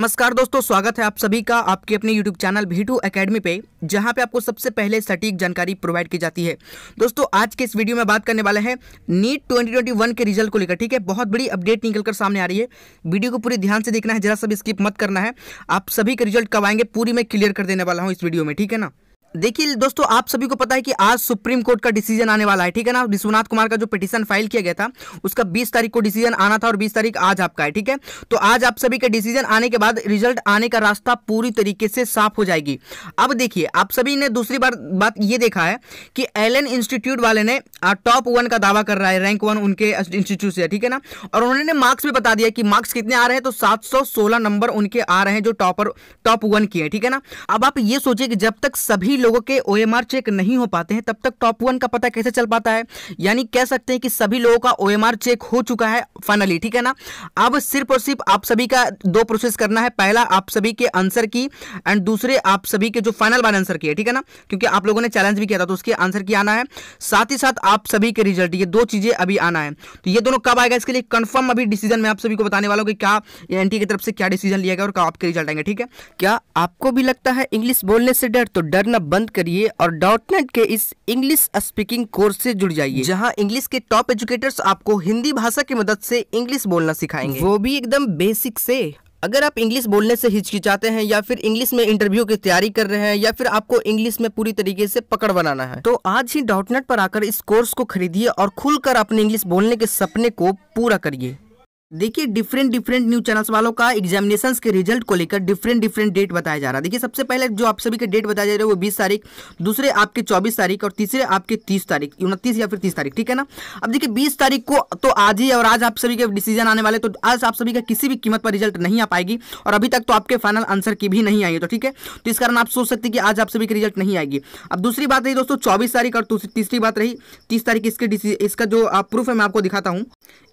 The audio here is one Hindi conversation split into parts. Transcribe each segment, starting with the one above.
नमस्कार दोस्तों स्वागत है आप सभी का आपके अपने YouTube चैनल भीटू एकेडमी पे जहां पे आपको सबसे पहले सटीक जानकारी प्रोवाइड की जाती है दोस्तों आज के इस वीडियो में बात करने वाले हैं नीट 2021 के रिजल्ट को लेकर ठीक है बहुत बड़ी अपडेट निकलकर सामने आ रही है वीडियो को पूरी ध्यान से देखना है जरा सब स्किप मत करना है आप सभी के रिजल्ट कब आएंगे पूरी मैं क्लियर कर देने वाला हूँ इस वीडियो में ठीक है ना देखिए दोस्तों आप सभी को पता है कि आज सुप्रीम कोर्ट का डिसीजन आने वाला है ठीक है ना विश्वनाथ कुमार का जो पिटीशन फाइल किया गया था उसका 20 तारीख को डिसीजन आना था और 20 तारीख आज आपका है ठीक है तो आज आप सभी का डिसीजन आने के बाद रिजल्ट आने का रास्ता पूरी तरीके से साफ हो जाएगी अब देखिए आप सभी ने दूसरी बार बात ये देखा है कि एल इंस्टीट्यूट वाले ने टॉप वन का दावा कर रहा है रैंक वन उनके इंस्टीट्यूट से ठीक है ना और उन्होंने मार्क्स भी बता दिया कि मार्क्स कितने आ रहे हैं तो सात नंबर उनके आ रहे हैं जो टॉपर टॉप वन की है ठीक है ना अब आप ये सोचिए कि जब तक सभी लोगों के ओ चेक नहीं हो पाते हैं तब तक टॉप वन का पता कैसे चल पाता है यानी कह सकते हैं कि सभी लोगों का ओ चेक हो चुका है फाइनली ठीक है ना अब सिर्फ और सिर्फ आप सभी का दो प्रोसेस करना है पहला आप सभी के आंसर की एंड दूसरे आप सभी के जो फाइनल वाले आंसर की है ठीक है ना क्योंकि आप लोगों ने चैलेंज भी किया था तो उसके आंसर की आना है साथ ही साथ आप सभी के रिजल्ट ये दो चीजें अभी आना है तो ये दोनों कब आएगा इसके लिए कंफर्म अभी डिसीजन में आप सभी को बताने वाला हूँ कि क्या एन की तरफ से क्या डिसीजन लिया गया और कब आपके रिजल्ट आएंगे ठीक है क्या आपको भी लगता है इंग्लिश बोलने से डर तो डर ना बंद करिए और डॉट नेट के इस इंग्लिश स्पीकिंग कोर्स से जुड़ जाइए जहाँ इंग्लिश के टॉप एजुकेटर्स आपको हिंदी भाषा की मदद से इंग्लिश बोलना सिखाएंगे वो भी एकदम बेसिक से अगर आप इंग्लिश बोलने से हिचकिचाते हैं या फिर इंग्लिश में इंटरव्यू की तैयारी कर रहे हैं या फिर आपको इंग्लिश में पूरी तरीके से पकड़ बनाना है तो आज ही डॉटनेट पर आकर इस कोर्स को खरीदिए और खुलकर अपने इंग्लिश बोलने के सपने को पूरा करिए देखिए डिफरेंट डिफरेंट न्यूज चैनल्स वालों का एग्जामिनेशन के रिजल्ट को लेकर डिफरेंट डिफरेंट डेट बताया जा रहा है देखिए सबसे पहले जो आप सभी के डेट बताया जा रहा है वो बीस तारीख दूसरे आपके चौबीस तारीख और तीसरे आपके तीस तारीख उनतीस या फिर तीस तारीख ठीक है ना अब देखिए बीस तारीख को तो आज ही और आज आप सभी के डिसीजन आने वाले तो आज आप सभी का किसी भी कीमत पर रिजल्ट नहीं आ पाएगी और अभी तक तो आपके फाइनल आंसर की भी नहीं आई तो ठीक है तो इस कारण आप सोच सकते कि आज आप सभी की रिजल्ट नहीं आएगी अब दूसरी बात रही दोस्तों चौबीस तारीख और तीसरी बात रही तीस तारीख इसके इसका जो प्रूफ है मैं आपको दिखाता हूँ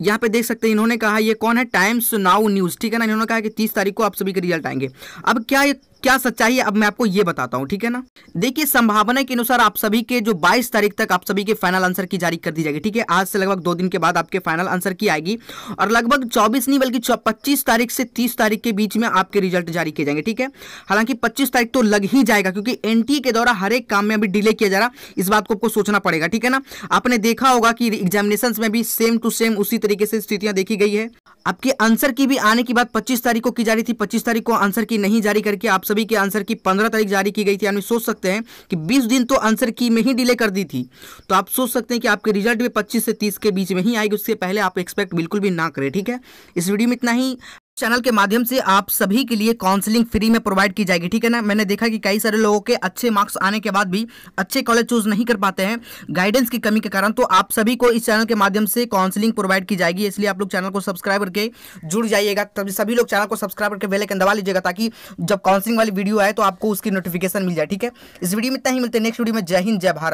यहाँ पे देख सकते हैं इन्होंने कहा ये कौन है टाइम्स नाउ न्यूज़ ठीक है ना इन्होंने कहा कि तीस तारीख को आप सभी के रिजल्ट आएंगे अब क्या ये क्या सच्चाई है अब मैं आपको ये बताता हूँ ठीक है ना देखिए संभावना के अनुसार आप सभी के जो 22 तारीख तक आप सभी के फाइनल आंसर की जारी कर दी जाएगी ठीक है आज से लगभग दो दिन के बाद आपके फाइनल आंसर की आएगी और लगभग चौबीस नहीं बल्कि पच्चीस तारीख से तीस तारीख के बीच में आपके रिजल्ट जारी किए जाएंगे ठीक है हालांकि पच्चीस तारीख तो लग ही जाएगा क्योंकि एन के द्वारा हर एक काम में अभी डिले किया जा रहा इस बात को आपको सोचना पड़ेगा ठीक है ना आपने देखा होगा कि एग्जामिनेशन में भी सेम टू सेम उसी तरीके से स्थितियां देखी गई है आपके आंसर की भी आने की बात पच्चीस तारीख को की जा रही थी पच्चीस तारीख को आंसर की नहीं जारी करके आप सभी के आंसर की पंद्रह तारीख जारी की गई थी यानी सोच सकते हैं कि बीस दिन तो आंसर की में ही डिले कर दी थी तो आप सोच सकते हैं कि आपके रिजल्ट भी पच्चीस से तीस के बीच में ही आएगी उससे पहले आप एक्सपेक्ट बिल्कुल भी ना करें ठीक है इस वीडियो में इतना ही चैनल के माध्यम से आप सभी के लिए काउंसलिंग फ्री में प्रोवाइड की जाएगी ठीक है ना मैंने देखा कि कई सारे लोगों के अच्छे मार्क्स आने के बाद भी अच्छे कॉलेज चूज नहीं कर पाते हैं गाइडेंस की कमी के कारण तो आप सभी को इस चैनल के माध्यम से काउंसलिंग प्रोवाइड की जाएगी इसलिए आप लोग चैनल को सब्सक्राइब करके जुड़ जाइएगा तभी सभी लोग चैनल को सब्सक्राइब करके बेलेकन दबा लीजिएगा ताकि जब काउंसलिंग वाली वीडियो आए तो आपको उसकी नोटिफिकेशन मिल जाए ठीक है इस वीडियो में इतना ही मिलते हैं नेक्स्ट वीडियो में जय हिंद जय भारत